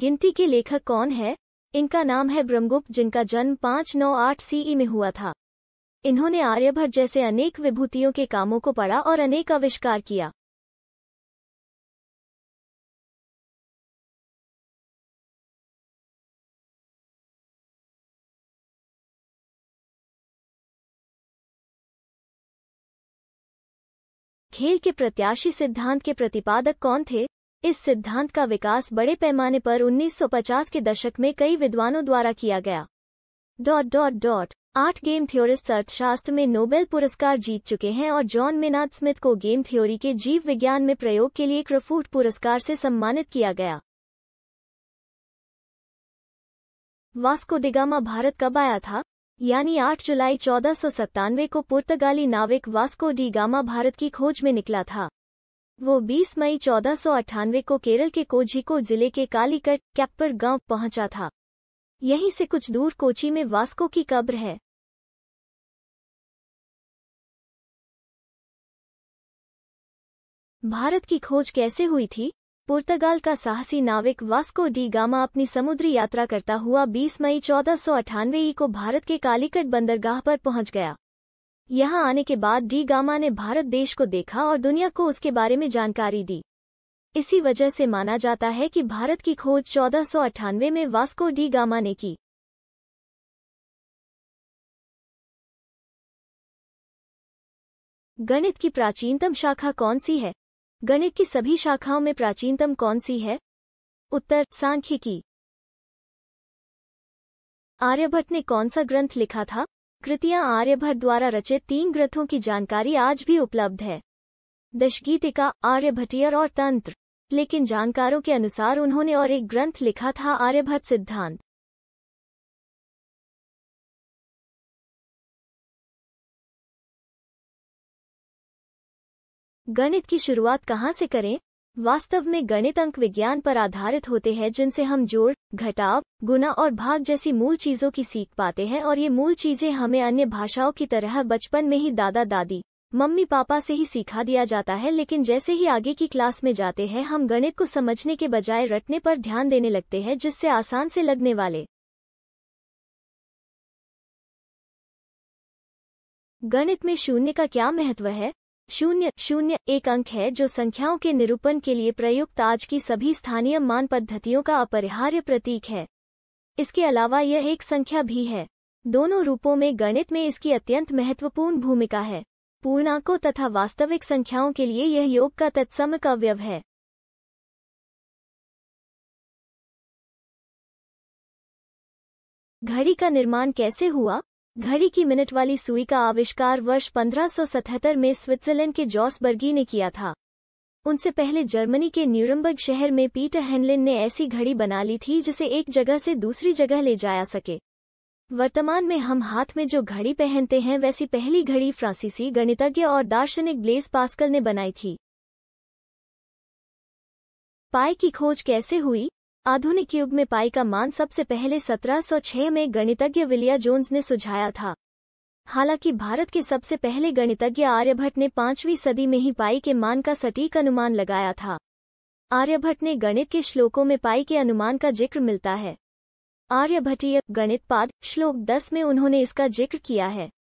गिनती के लेखक कौन है इनका नाम है ब्रह्मगुप्त जिनका जन्म पाँच नौ आठ सीई में हुआ था इन्होंने आर्यभट जैसे अनेक विभूतियों के कामों को पढ़ा और अनेक आविष्कार किया खेल के प्रत्याशी सिद्धांत के प्रतिपादक कौन थे इस सिद्धांत का विकास बड़े पैमाने पर 1950 के दशक में कई विद्वानों द्वारा किया गया डॉट डॉट डॉट आठ गेम थ्योरिस्ट अर्थशास्त्र में नोबेल पुरस्कार जीत चुके हैं और जॉन मिनाथ स्मिथ को गेम थ्योरी के जीव विज्ञान में प्रयोग के लिए क्रफूट पुरस्कार से सम्मानित किया गया वास्को डिगामा भारत कब आया था यानी 8 जुलाई चौदह को पुर्तगाली नाविक वास्को डी गामा भारत की खोज में निकला था वो 20 मई चौदह को केरल के कोझिकोड जिले के कालीकट कैप्पर गांव पहुंचा था यहीं से कुछ दूर कोची में वास्को की कब्र है भारत की खोज कैसे हुई थी पुर्तगाल का साहसी नाविक वास्को डी गामा अपनी समुद्री यात्रा करता हुआ 20 मई चौदह को भारत के कालीकट बंदरगाह पर पहुंच गया यहाँ आने के बाद डी गामा ने भारत देश को देखा और दुनिया को उसके बारे में जानकारी दी इसी वजह से माना जाता है कि भारत की खोज चौदह में वास्को डी गामा ने की गणित की प्राचीनतम शाखा कौन सी है गणित की सभी शाखाओं में प्राचीनतम कौन सी है उत्तर सांख्यिकी आर्यभट्ट ने कौन सा ग्रंथ लिखा था कृतियां आर्यभट्ट द्वारा रचित तीन ग्रंथों की जानकारी आज भी उपलब्ध है दशगीतिका आर्यभटियर और तंत्र लेकिन जानकारों के अनुसार उन्होंने और एक ग्रंथ लिखा था आर्यभट्ट सिद्धांत गणित की शुरुआत कहाँ से करें वास्तव में गणित अंक विज्ञान पर आधारित होते हैं जिनसे हम जोड़ घटाव गुना और भाग जैसी मूल चीजों की सीख पाते हैं और ये मूल चीजें हमें अन्य भाषाओं की तरह बचपन में ही दादा दादी मम्मी पापा से ही सीखा दिया जाता है लेकिन जैसे ही आगे की क्लास में जाते हैं हम गणित को समझने के बजाय रटने पर ध्यान देने लगते हैं जिससे आसान से लगने वाले गणित में शून्य का क्या महत्व है शून्य शून्य एक अंक है जो संख्याओं के निरूपण के लिए प्रयुक्त आज की सभी स्थानीय मान पद्धतियों का अपरिहार्य प्रतीक है इसके अलावा यह एक संख्या भी है दोनों रूपों में गणित में इसकी अत्यंत महत्वपूर्ण भूमिका है पूर्णांकों तथा वास्तविक संख्याओं के लिए यह योग का तत्सम कव्यव अवयव है घड़ी का निर्माण कैसे हुआ घड़ी की मिनट वाली सुई का आविष्कार वर्ष 1577 में स्विट्जरलैंड के जॉसबर्गी ने किया था उनसे पहले जर्मनी के न्यूरम्बर्ग शहर में पीटर हेनलिन ने ऐसी घड़ी बना ली थी जिसे एक जगह से दूसरी जगह ले जाया सके वर्तमान में हम हाथ में जो घड़ी पहनते हैं वैसी पहली घड़ी फ्रांसीसी गणितज्ञ और दार्शनिक ब्लेस पास्कल ने बनाई थी पाए की खोज कैसे हुई आधुनिक युग में पाई का मान सबसे पहले 1706 में गणितज्ञ विलिया जोन्स ने सुझाया था हालांकि भारत के सबसे पहले गणितज्ञ आर्यभट्ट ने पांचवीं सदी में ही पाई के मान का सटीक अनुमान लगाया था आर्यभट्ट ने गणित के श्लोकों में पाई के अनुमान का जिक्र मिलता है आर्यभट्टीय गणित पाद श्लोक दस में उन्होंने इसका जिक्र किया है